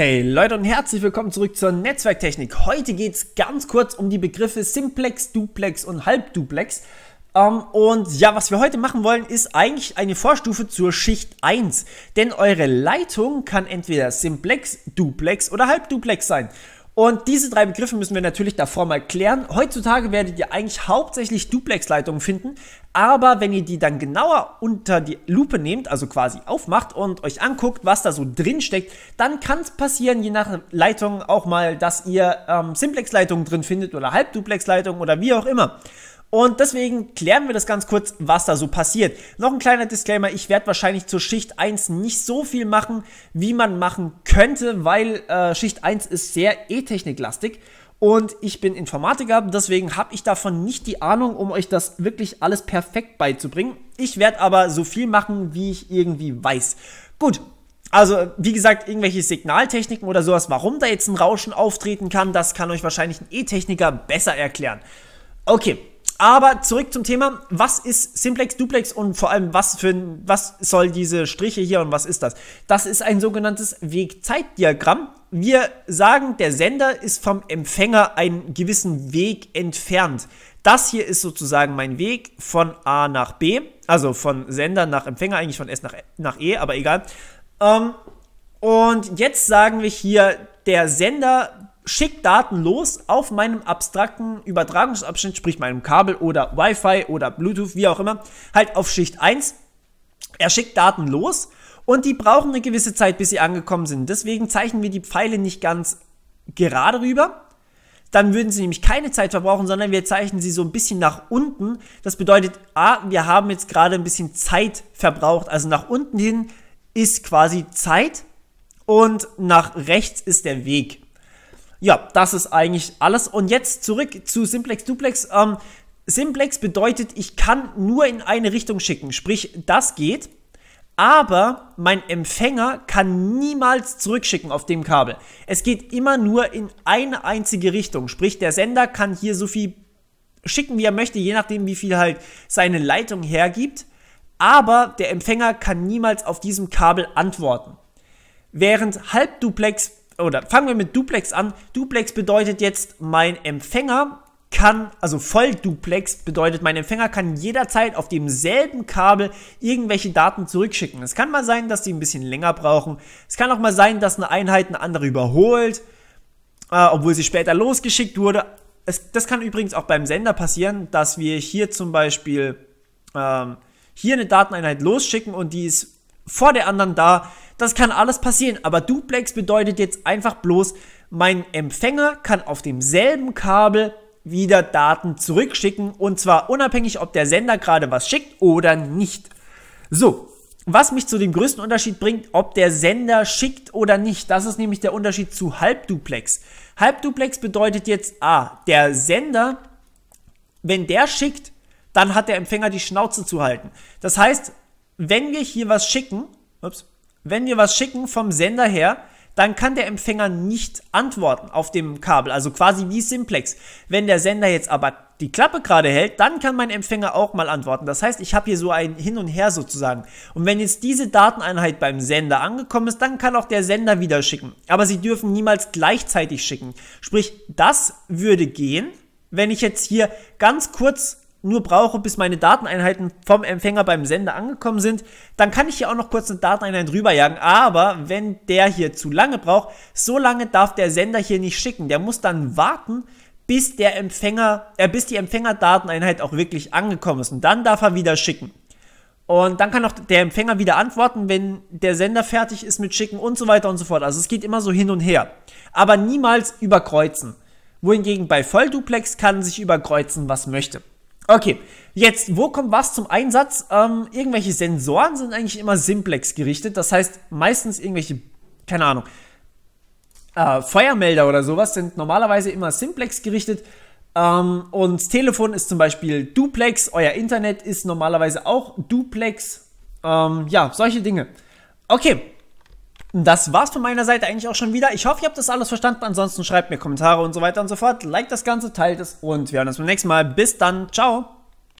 Hey Leute und herzlich willkommen zurück zur Netzwerktechnik. Heute geht es ganz kurz um die Begriffe Simplex, Duplex und Halbduplex. Um, ähm, und ja, was wir heute machen wollen, ist eigentlich eine Vorstufe zur Schicht 1. Denn eure Leitung kann entweder Simplex, Duplex oder Halbduplex sein. Und diese drei Begriffe müssen wir natürlich davor mal klären. Heutzutage werdet ihr eigentlich hauptsächlich Duplex-Leitungen finden, aber wenn ihr die dann genauer unter die Lupe nehmt, also quasi aufmacht und euch anguckt, was da so drin steckt, dann kann es passieren, je nach Leitung auch mal, dass ihr ähm, Simplex-Leitungen drin findet oder Halbduplex-Leitungen oder wie auch immer. Und deswegen klären wir das ganz kurz, was da so passiert. Noch ein kleiner Disclaimer, ich werde wahrscheinlich zur Schicht 1 nicht so viel machen, wie man machen könnte, weil äh, Schicht 1 ist sehr E-Technik-lastig und ich bin Informatiker, deswegen habe ich davon nicht die Ahnung, um euch das wirklich alles perfekt beizubringen. Ich werde aber so viel machen, wie ich irgendwie weiß. Gut, also, wie gesagt, irgendwelche Signaltechniken oder sowas, warum da jetzt ein Rauschen auftreten kann, das kann euch wahrscheinlich ein E-Techniker besser erklären. Okay, aber zurück zum Thema, was ist Simplex, Duplex und vor allem was für was soll diese Striche hier und was ist das? Das ist ein sogenanntes Wegzeitdiagramm. Wir sagen, der Sender ist vom Empfänger einen gewissen Weg entfernt. Das hier ist sozusagen mein Weg von A nach B, also von Sender nach Empfänger, eigentlich von S nach, nach E, aber egal. Ähm, und jetzt sagen wir hier, der Sender schickt Daten los auf meinem abstrakten Übertragungsabschnitt, sprich meinem Kabel oder Wi-Fi oder Bluetooth, wie auch immer, halt auf Schicht 1. Er schickt Daten los und die brauchen eine gewisse Zeit, bis sie angekommen sind. Deswegen zeichnen wir die Pfeile nicht ganz gerade rüber. Dann würden sie nämlich keine Zeit verbrauchen, sondern wir zeichnen sie so ein bisschen nach unten. Das bedeutet, A, wir haben jetzt gerade ein bisschen Zeit verbraucht. Also nach unten hin ist quasi Zeit und nach rechts ist der Weg ja, das ist eigentlich alles. Und jetzt zurück zu Simplex Duplex. Ähm, Simplex bedeutet, ich kann nur in eine Richtung schicken. Sprich, das geht, aber mein Empfänger kann niemals zurückschicken auf dem Kabel. Es geht immer nur in eine einzige Richtung. Sprich, der Sender kann hier so viel schicken, wie er möchte, je nachdem, wie viel halt seine Leitung hergibt. Aber der Empfänger kann niemals auf diesem Kabel antworten. Während Halbduplex oder fangen wir mit Duplex an. Duplex bedeutet jetzt, mein Empfänger kann, also Vollduplex bedeutet, mein Empfänger kann jederzeit auf demselben Kabel irgendwelche Daten zurückschicken. Es kann mal sein, dass die ein bisschen länger brauchen. Es kann auch mal sein, dass eine Einheit eine andere überholt, äh, obwohl sie später losgeschickt wurde. Es, das kann übrigens auch beim Sender passieren, dass wir hier zum Beispiel ähm, hier eine Dateneinheit losschicken und die ist vor der anderen da. Das kann alles passieren, aber Duplex bedeutet jetzt einfach bloß, mein Empfänger kann auf demselben Kabel wieder Daten zurückschicken und zwar unabhängig, ob der Sender gerade was schickt oder nicht. So, was mich zu dem größten Unterschied bringt, ob der Sender schickt oder nicht, das ist nämlich der Unterschied zu Halbduplex. Halbduplex bedeutet jetzt, ah, der Sender, wenn der schickt, dann hat der Empfänger die Schnauze zu halten. Das heißt, wenn wir hier was schicken, ups, wenn wir was schicken vom Sender her, dann kann der Empfänger nicht antworten auf dem Kabel, also quasi wie Simplex. Wenn der Sender jetzt aber die Klappe gerade hält, dann kann mein Empfänger auch mal antworten. Das heißt, ich habe hier so ein Hin und Her sozusagen. Und wenn jetzt diese Dateneinheit beim Sender angekommen ist, dann kann auch der Sender wieder schicken. Aber sie dürfen niemals gleichzeitig schicken. Sprich, das würde gehen, wenn ich jetzt hier ganz kurz nur brauche, bis meine Dateneinheiten vom Empfänger beim Sender angekommen sind, dann kann ich hier auch noch kurz eine Dateneinheit rüberjagen. Aber wenn der hier zu lange braucht, so lange darf der Sender hier nicht schicken. Der muss dann warten, bis der Empfänger, äh, bis die Empfängerdateneinheit auch wirklich angekommen ist. Und dann darf er wieder schicken. Und dann kann auch der Empfänger wieder antworten, wenn der Sender fertig ist mit Schicken und so weiter und so fort. Also es geht immer so hin und her. Aber niemals überkreuzen. Wohingegen bei Vollduplex kann sich überkreuzen, was möchte. Okay, jetzt, wo kommt was zum Einsatz? Ähm, irgendwelche Sensoren sind eigentlich immer simplex gerichtet. Das heißt, meistens irgendwelche, keine Ahnung, äh, Feuermelder oder sowas sind normalerweise immer simplex gerichtet. Ähm, und das Telefon ist zum Beispiel duplex, euer Internet ist normalerweise auch duplex. Ähm, ja, solche Dinge. Okay, das war's von meiner Seite eigentlich auch schon wieder. Ich hoffe, ihr habt das alles verstanden. Ansonsten schreibt mir Kommentare und so weiter und so fort. Like das Ganze, teilt es und wir hören uns beim nächsten Mal. Bis dann. Ciao.